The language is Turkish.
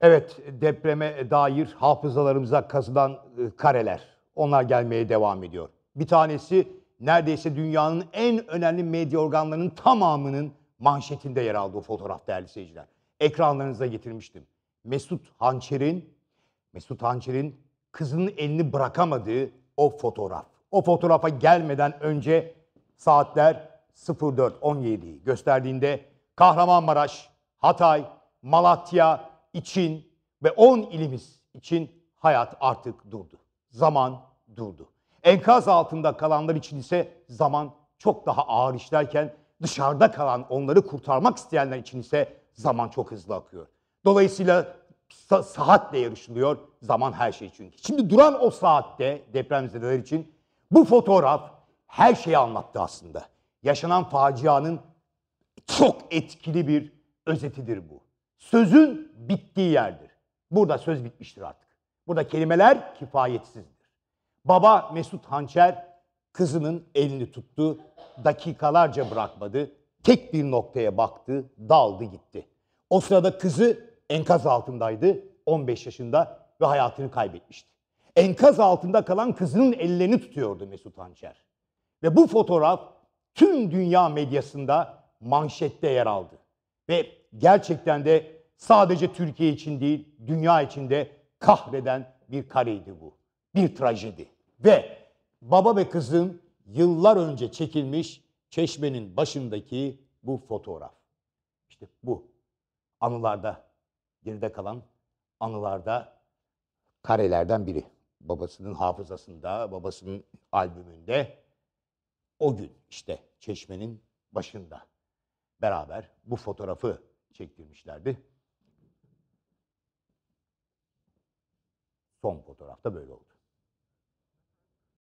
Evet, depreme dair hafızalarımıza kazılan e, kareler. Onlar gelmeye devam ediyor. Bir tanesi neredeyse dünyanın en önemli medya organlarının tamamının manşetinde yer aldığı fotoğraf değerli seyirciler. Ekranlarınıza getirmiştim. Mesut Hançer'in Mesut Hançer'in kızının elini bırakamadığı o fotoğraf. O fotoğrafa gelmeden önce saatler 04.17'yi gösterdiğinde Kahramanmaraş, Hatay, Malatya, için ve 10 ilimiz için hayat artık durdu. Zaman durdu. Enkaz altında kalanlar için ise zaman çok daha ağır işlerken dışarıda kalan onları kurtarmak isteyenler için ise zaman çok hızlı akıyor. Dolayısıyla sa- saatle yarışılıyor zaman her şey çünkü. Şimdi duran o saatte depremzedeler için bu fotoğraf her şeyi anlattı aslında. Yaşanan facianın çok etkili bir özetidir bu. Sözün bittiği yerdir. Burada söz bitmiştir artık. Burada kelimeler kifayetsizdir. Baba Mesut Hançer kızının elini tuttu, dakikalarca bırakmadı, tek bir noktaya baktı, daldı gitti. O sırada kızı enkaz altındaydı, 15 yaşında ve hayatını kaybetmişti. Enkaz altında kalan kızının ellerini tutuyordu Mesut Hançer. Ve bu fotoğraf tüm dünya medyasında manşette yer aldı. Ve gerçekten de sadece Türkiye için değil, dünya içinde kahreden bir kareydi bu. Bir trajedi. Ve baba ve kızın yıllar önce çekilmiş çeşmenin başındaki bu fotoğraf. İşte bu. Anılarda, geride kalan anılarda karelerden biri. Babasının hafızasında, babasının albümünde o gün işte çeşmenin başında beraber bu fotoğrafı çektirmişlerdi. Son fotoğrafta böyle oldu.